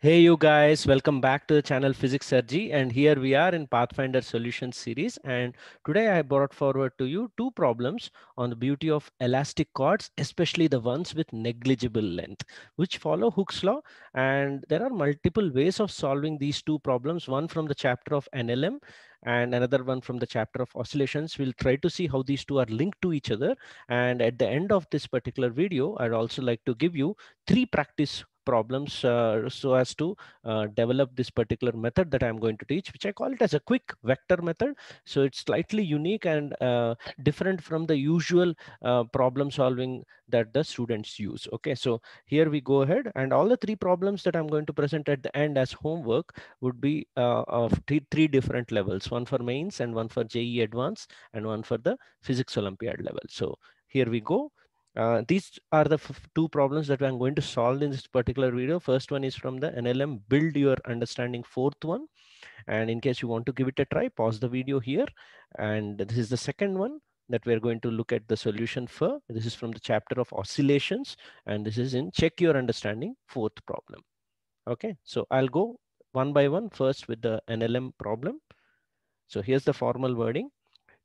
Hey you guys, welcome back to the channel Physics Sergi and here we are in Pathfinder Solutions series and today I brought forward to you two problems on the beauty of elastic cords, especially the ones with negligible length, which follow Hooke's law and there are multiple ways of solving these two problems, one from the chapter of NLM and another one from the chapter of oscillations. We'll try to see how these two are linked to each other and at the end of this particular video, I'd also like to give you three practice problems uh, so as to uh, develop this particular method that I'm going to teach, which I call it as a quick vector method. So it's slightly unique and uh, different from the usual uh, problem solving that the students use. Okay, so here we go ahead and all the three problems that I'm going to present at the end as homework would be uh, of three, three different levels, one for mains and one for JE advanced and one for the physics Olympiad level. So here we go. Uh, these are the two problems that I'm going to solve in this particular video. First one is from the NLM build your understanding fourth one. And in case you want to give it a try, pause the video here. And this is the second one that we're going to look at the solution for. This is from the chapter of oscillations. And this is in check your understanding fourth problem. Okay, so I'll go one by one first with the NLM problem. So here's the formal wording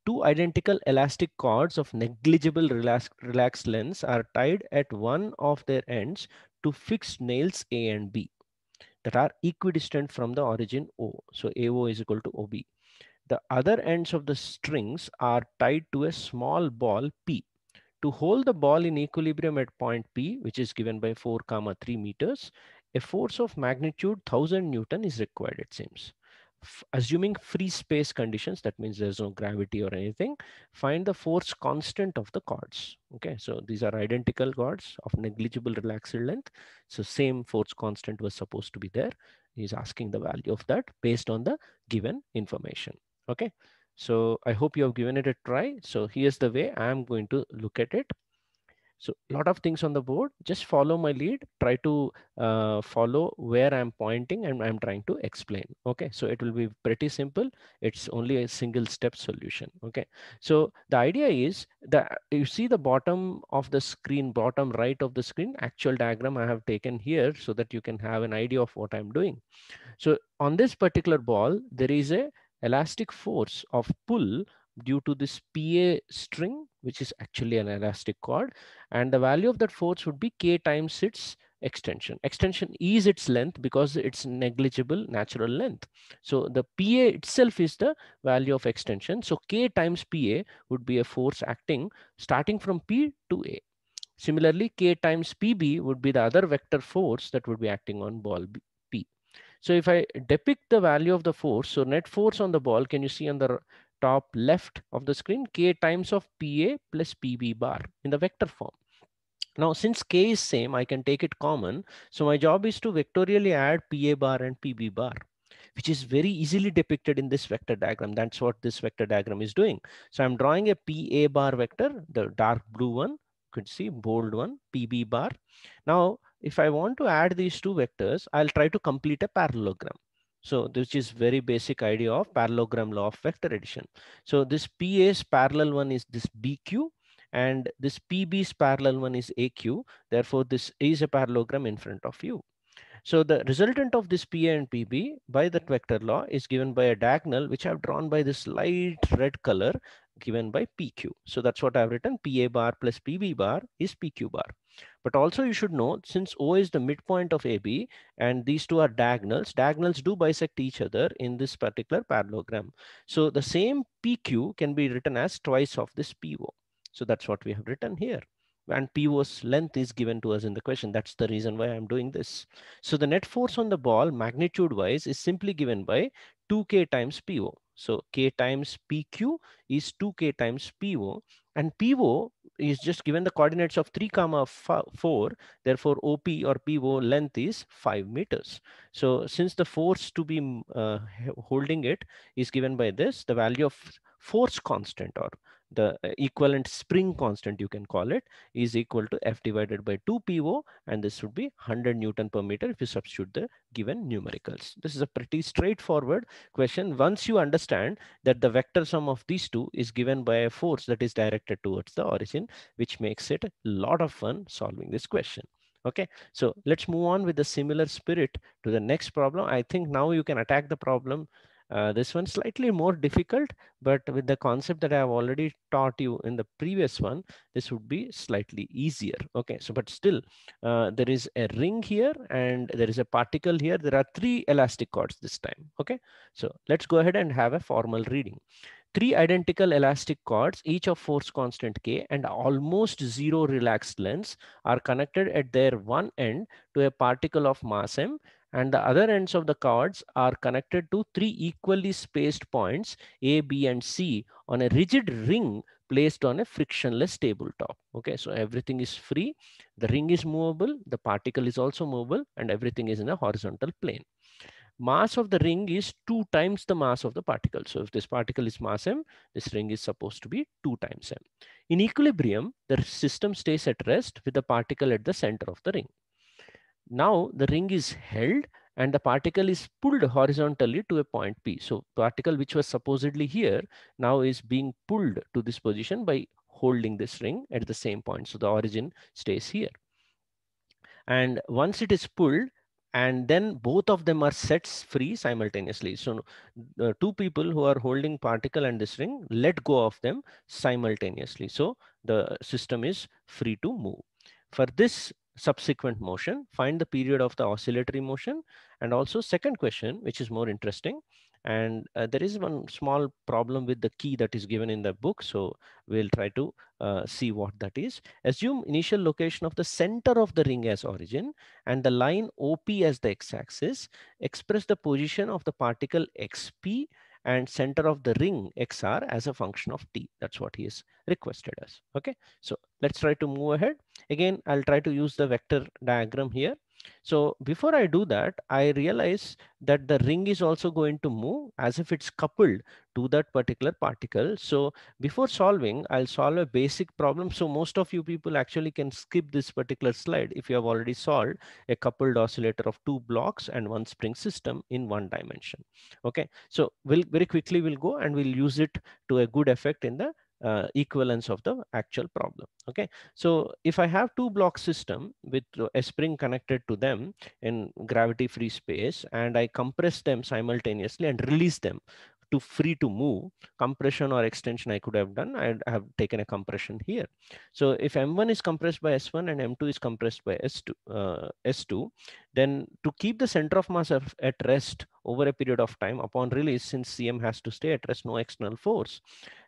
two identical elastic cords of negligible relax relaxed lengths are tied at one of their ends to fixed nails A and B that are equidistant from the origin O. So AO is equal to OB. The other ends of the strings are tied to a small ball P. To hold the ball in equilibrium at point P, which is given by 4, comma 3 meters, a force of magnitude 1000 Newton is required, it seems assuming free space conditions, that means there's no gravity or anything, find the force constant of the cords. Okay, so these are identical cords of negligible relaxed length. So same force constant was supposed to be there. He's asking the value of that based on the given information. Okay, so I hope you have given it a try. So here's the way I'm going to look at it. So a lot of things on the board, just follow my lead, try to uh, follow where I'm pointing and I'm trying to explain. Okay, so it will be pretty simple. It's only a single step solution. Okay, so the idea is that you see the bottom of the screen, bottom right of the screen, actual diagram I have taken here so that you can have an idea of what I'm doing. So on this particular ball, there is a elastic force of pull due to this PA string, which is actually an elastic chord. And the value of that force would be K times its extension. Extension is its length because it's negligible natural length. So the PA itself is the value of extension. So K times PA would be a force acting starting from P to A. Similarly, K times PB would be the other vector force that would be acting on ball B. So if I depict the value of the force, so net force on the ball, can you see on the top left of the screen, k times of PA plus PB bar in the vector form. Now, since k is same, I can take it common. So my job is to vectorially add PA bar and PB bar, which is very easily depicted in this vector diagram. That's what this vector diagram is doing. So I'm drawing a PA bar vector, the dark blue one, you could see bold one, PB bar. Now, if I want to add these two vectors, I'll try to complete a parallelogram. So this is very basic idea of parallelogram law of vector addition. So this PA's parallel one is this BQ and this PB's parallel one is AQ. Therefore, this is a parallelogram in front of you. So the resultant of this PA and PB by that vector law is given by a diagonal, which I've drawn by this light red color given by PQ. So that's what I've written. PA bar plus PB bar is PQ bar. But also you should know since O is the midpoint of AB and these two are diagonals, diagonals do bisect each other in this particular parallelogram. So the same PQ can be written as twice of this PO. So that's what we have written here. And PO's length is given to us in the question. That's the reason why I'm doing this. So the net force on the ball magnitude wise is simply given by 2K times PO. So K times PQ is 2K times PO and PO is just given the coordinates of 3 comma 4. Therefore, OP or PO length is 5 meters. So since the force to be uh, holding it is given by this, the value of force constant or the uh, equivalent spring constant you can call it is equal to F divided by 2 PO and this would be 100 Newton per meter if you substitute the given numericals. This is a pretty straightforward question. Once you understand that the vector sum of these two is given by a force that is directed towards the origin, which makes it a lot of fun solving this question. Okay, so let's move on with a similar spirit to the next problem. I think now you can attack the problem uh, this one slightly more difficult, but with the concept that I have already taught you in the previous one, this would be slightly easier. Okay, so but still uh, there is a ring here and there is a particle here. There are three elastic cords this time. Okay, so let's go ahead and have a formal reading three identical elastic cords, each of force constant K and almost zero relaxed lengths are connected at their one end to a particle of mass M and the other ends of the cards are connected to three equally spaced points A, B, and C on a rigid ring placed on a frictionless tabletop. Okay, so everything is free. The ring is movable. The particle is also movable and everything is in a horizontal plane. Mass of the ring is two times the mass of the particle. So if this particle is mass m, this ring is supposed to be two times m. In equilibrium, the system stays at rest with the particle at the center of the ring. Now the ring is held and the particle is pulled horizontally to a point P. So particle which was supposedly here now is being pulled to this position by holding this ring at the same point. So the origin stays here. And once it is pulled, and then both of them are set free simultaneously. So two people who are holding particle and this ring let go of them simultaneously. So the system is free to move. For this, subsequent motion, find the period of the oscillatory motion. And also second question, which is more interesting. And uh, there is one small problem with the key that is given in the book. So we'll try to uh, see what that is. Assume initial location of the center of the ring as origin and the line OP as the x-axis. Express the position of the particle XP and center of the ring xr as a function of t. That's what he has requested us. Okay, so let's try to move ahead. Again, I'll try to use the vector diagram here. So before I do that, I realize that the ring is also going to move as if it's coupled to that particular particle. So before solving, I'll solve a basic problem. So most of you people actually can skip this particular slide if you have already solved a coupled oscillator of two blocks and one spring system in one dimension. Okay, so we'll very quickly we'll go and we'll use it to a good effect in the uh, equivalence of the actual problem. Okay, so if I have two block system with a spring connected to them in gravity free space and I compress them simultaneously and release them to free to move compression or extension I could have done I have taken a compression here so if m1 is compressed by s1 and m2 is compressed by s2 uh, s2 then to keep the center of mass at rest over a period of time upon release since cm has to stay at rest no external force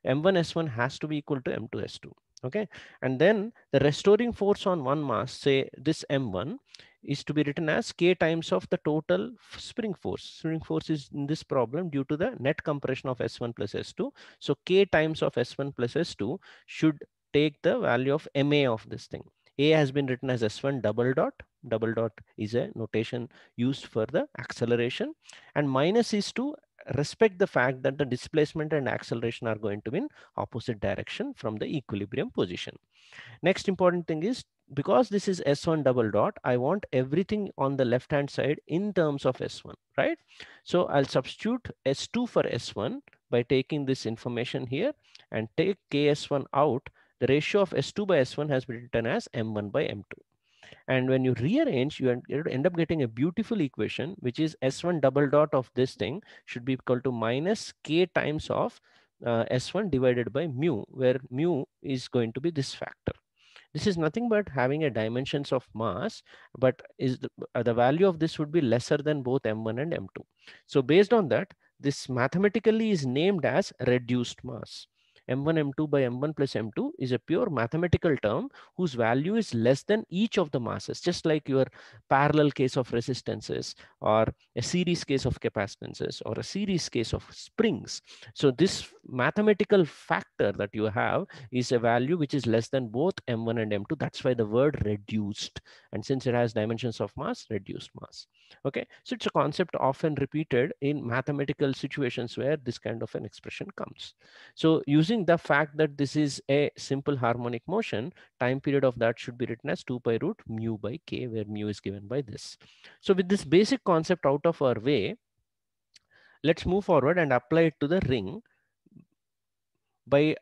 m1s1 has to be equal to m2s2 okay and then the restoring force on one mass say this m1 is to be written as k times of the total spring force spring force is in this problem due to the net compression of s1 plus s2 so k times of s1 plus s2 should take the value of ma of this thing a has been written as s1 double dot double dot is a notation used for the acceleration and minus is to respect the fact that the displacement and acceleration are going to be in opposite direction from the equilibrium position. Next important thing is because this is S1 double dot, I want everything on the left hand side in terms of S1, right? So I'll substitute S2 for S1 by taking this information here and take KS1 out. The ratio of S2 by S1 has been written as M1 by M2. And when you rearrange, you end up getting a beautiful equation, which is S1 double dot of this thing should be equal to minus K times of uh, S1 divided by mu, where mu is going to be this factor. This is nothing but having a dimensions of mass, but is the, uh, the value of this would be lesser than both M1 and M2. So based on that, this mathematically is named as reduced mass m1 m2 by m1 plus m2 is a pure mathematical term whose value is less than each of the masses just like your parallel case of resistances or a series case of capacitances or a series case of springs so this mathematical factor that you have is a value which is less than both m1 and m2 that's why the word reduced and since it has dimensions of mass reduced mass okay so it's a concept often repeated in mathematical situations where this kind of an expression comes so using using the fact that this is a simple harmonic motion, time period of that should be written as 2 pi root mu by k, where mu is given by this. So with this basic concept out of our way, let's move forward and apply it to the ring by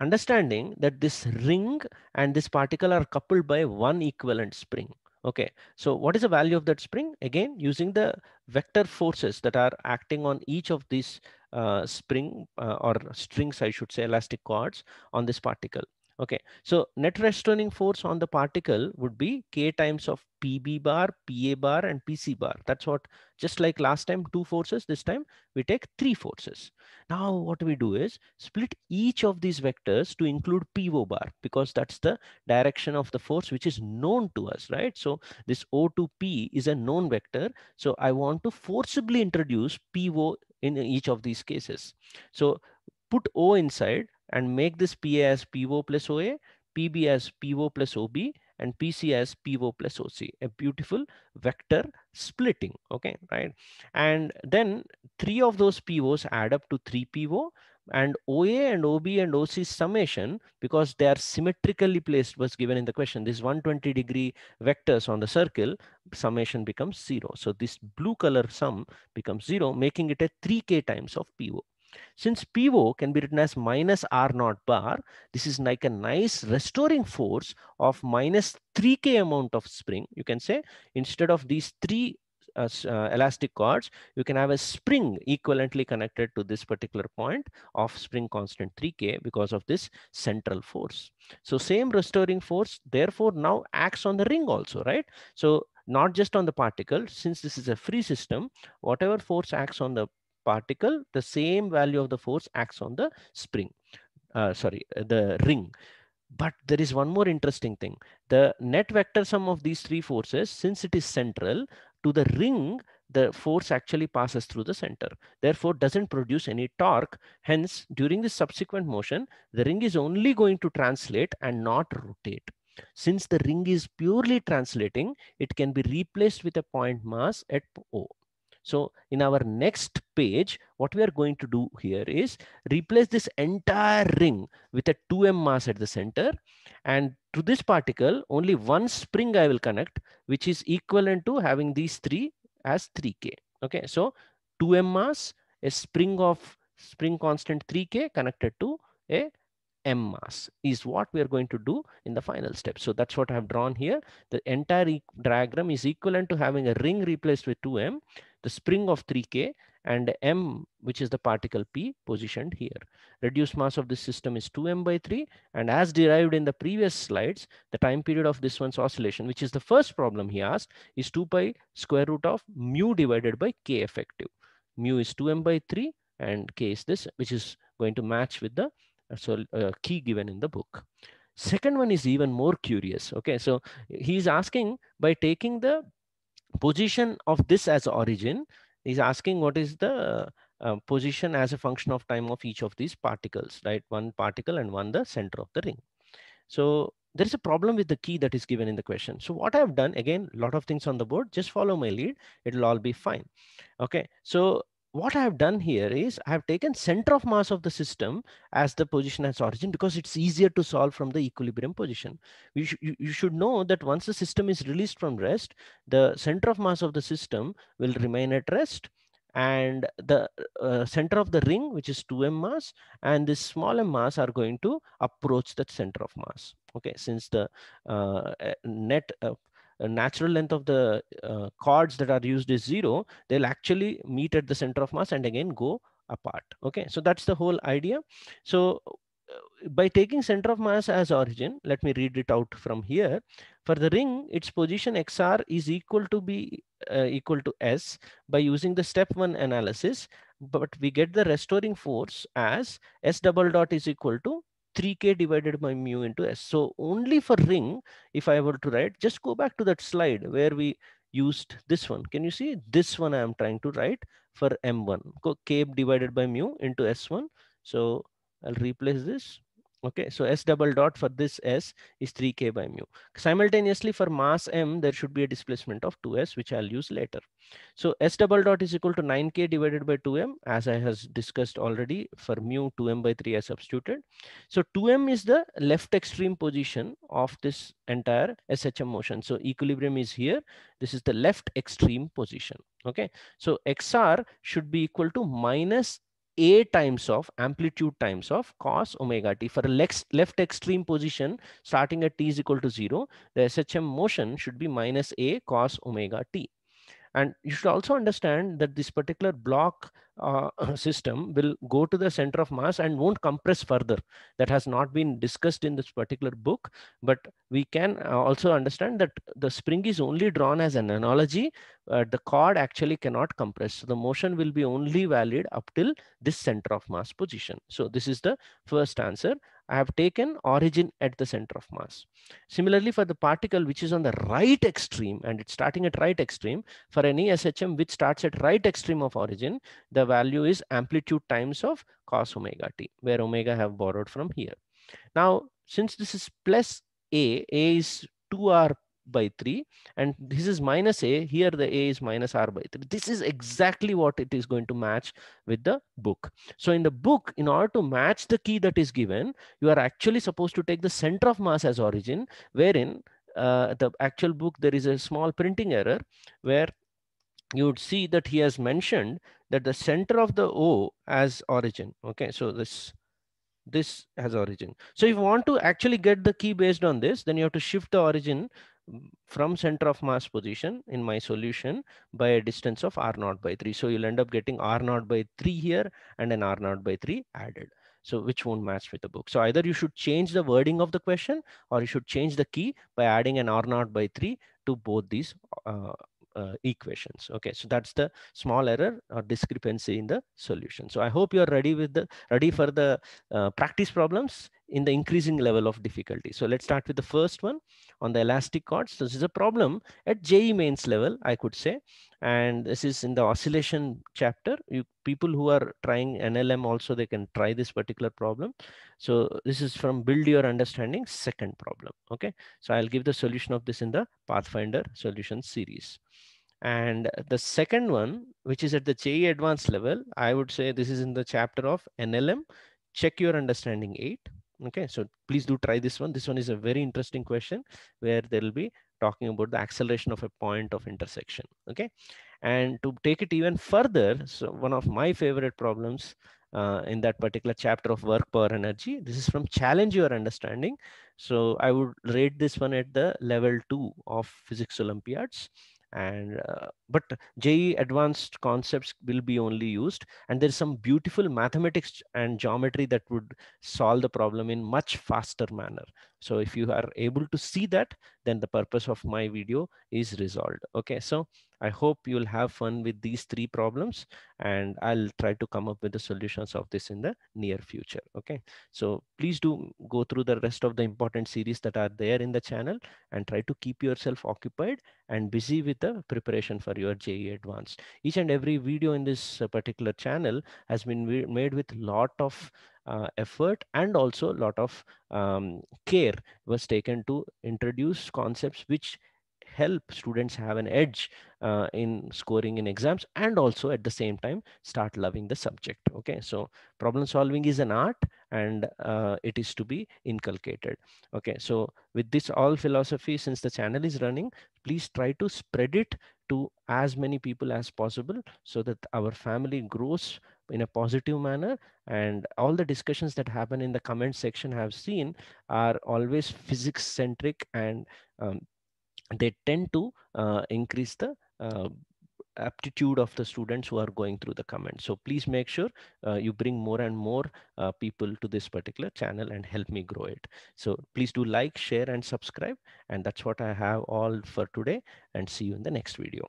understanding that this ring and this particle are coupled by one equivalent spring. Okay, so what is the value of that spring? Again, using the vector forces that are acting on each of these uh, spring uh, or strings, I should say, elastic cords on this particle. Okay, so net restraining force on the particle would be K times of PB bar, PA bar, and PC bar. That's what, just like last time, two forces, this time we take three forces. Now what we do is split each of these vectors to include PO bar because that's the direction of the force which is known to us, right? So this O to P is a known vector. So I want to forcibly introduce PO in each of these cases. So put O inside and make this PA as PO plus OA, PB as PO plus OB, and PC as PO plus OC, a beautiful vector splitting, okay, right? And then three of those POs add up to three PO and OA and OB and OC summation, because they are symmetrically placed was given in the question, this 120 degree vectors on the circle, summation becomes zero. So this blue color sum becomes zero, making it a 3K times of PO. Since PO can be written as minus R naught bar, this is like a nice restoring force of minus 3K amount of spring. You can say instead of these three uh, uh, elastic cords, you can have a spring equivalently connected to this particular point of spring constant 3K because of this central force. So same restoring force, therefore now acts on the ring also, right? So not just on the particle, since this is a free system, whatever force acts on the particle, the same value of the force acts on the spring, uh, sorry, the ring. But there is one more interesting thing. The net vector sum of these three forces, since it is central to the ring, the force actually passes through the center. Therefore, doesn't produce any torque. Hence, during the subsequent motion, the ring is only going to translate and not rotate. Since the ring is purely translating, it can be replaced with a point mass at O. So in our next page, what we are going to do here is replace this entire ring with a 2m mass at the center. And to this particle, only one spring I will connect, which is equivalent to having these three as 3k. Okay, so 2m mass, a spring of spring constant 3k connected to a m mass is what we are going to do in the final step. So that's what I have drawn here. The entire e diagram is equivalent to having a ring replaced with 2m the spring of 3K and M, which is the particle P positioned here. Reduced mass of this system is 2M by 3. And as derived in the previous slides, the time period of this one's oscillation, which is the first problem he asked, is 2 pi square root of mu divided by K effective. Mu is 2M by 3 and K is this, which is going to match with the so, uh, key given in the book. Second one is even more curious. Okay, so he's asking by taking the position of this as origin is asking what is the uh, position as a function of time of each of these particles, right? One particle and one the center of the ring. So there is a problem with the key that is given in the question. So what I've done, again, a lot of things on the board, just follow my lead. It'll all be fine. Okay, so what I've done here is I've taken center of mass of the system as the position as origin because it's easier to solve from the equilibrium position. You, sh you, should know that once the system is released from rest, the center of mass of the system will remain at rest and the uh, center of the ring, which is 2m mass, and this small m mass are going to approach that center of mass. Okay, since the uh, net uh, natural length of the uh, chords that are used is zero, they'll actually meet at the center of mass and again go apart. Okay, so that's the whole idea. So uh, by taking center of mass as origin, let me read it out from here. For the ring, its position XR is equal to be uh, equal to S by using the step one analysis, but we get the restoring force as S double dot is equal to 3k divided by mu into s. So only for ring, if I were to write, just go back to that slide where we used this one. Can you see this one I am trying to write for m1, k divided by mu into s1. So I'll replace this Okay, so S double dot for this S is 3K by mu. Simultaneously for mass M, there should be a displacement of 2S, which I'll use later. So S double dot is equal to 9K divided by 2M, as I has discussed already for mu 2M by 3 I substituted. So 2M is the left extreme position of this entire SHM motion. So equilibrium is here. This is the left extreme position. Okay, so XR should be equal to minus a times of amplitude times of cos omega t for a left, left extreme position starting at t is equal to 0 the shm motion should be minus a cos omega t and you should also understand that this particular block uh, system will go to the center of mass and won't compress further. That has not been discussed in this particular book, but we can uh, also understand that the spring is only drawn as an analogy. Uh, the cord actually cannot compress. So the motion will be only valid up till this center of mass position. So this is the first answer. I have taken origin at the center of mass. Similarly, for the particle which is on the right extreme and it's starting at right extreme, for any SHM which starts at right extreme of origin, the value is amplitude times of cos omega t, where omega have borrowed from here. Now, since this is plus a, a is 2r by 3 and this is minus a here the a is minus r by 3 this is exactly what it is going to match with the book so in the book in order to match the key that is given you are actually supposed to take the center of mass as origin wherein uh, the actual book there is a small printing error where you would see that he has mentioned that the center of the o as origin okay so this this has origin. So if you want to actually get the key based on this, then you have to shift the origin from center of mass position in my solution by a distance of r naught by 3. So you'll end up getting r naught by 3 here and an r naught by 3 added. So which won't match with the book. So either you should change the wording of the question or you should change the key by adding an r naught by 3 to both these uh, uh, equations. Okay, so that's the small error or discrepancy in the solution. So I hope you're ready with the ready for the uh, practice problems in the increasing level of difficulty. So let's start with the first one on the elastic cords. this is a problem at JE mains level, I could say. And this is in the oscillation chapter. You people who are trying NLM also, they can try this particular problem. So this is from build your understanding second problem. Okay. So I'll give the solution of this in the Pathfinder solution series. And the second one, which is at the JE advanced level, I would say this is in the chapter of NLM, check your understanding eight. Okay, so please do try this one. This one is a very interesting question where there will be talking about the acceleration of a point of intersection. Okay, and to take it even further, so one of my favorite problems uh, in that particular chapter of work, power, energy, this is from challenge your understanding. So I would rate this one at the level two of physics Olympiads and uh, but JE advanced concepts will be only used and there's some beautiful mathematics and geometry that would solve the problem in much faster manner so if you are able to see that then the purpose of my video is resolved okay so I hope you'll have fun with these three problems and I'll try to come up with the solutions of this in the near future. Okay, so please do go through the rest of the important series that are there in the channel and try to keep yourself occupied and busy with the preparation for your JE Advanced. Each and every video in this uh, particular channel has been made with lot of uh, effort and also a lot of um, care was taken to introduce concepts which help students have an edge uh, in scoring in exams and also at the same time start loving the subject okay so problem solving is an art and uh, it is to be inculcated okay so with this all philosophy since the channel is running please try to spread it to as many people as possible so that our family grows in a positive manner and all the discussions that happen in the comment section have seen are always physics centric and um, they tend to uh, increase the uh, aptitude of the students who are going through the comments. So please make sure uh, you bring more and more uh, people to this particular channel and help me grow it. So please do like, share and subscribe. And that's what I have all for today and see you in the next video.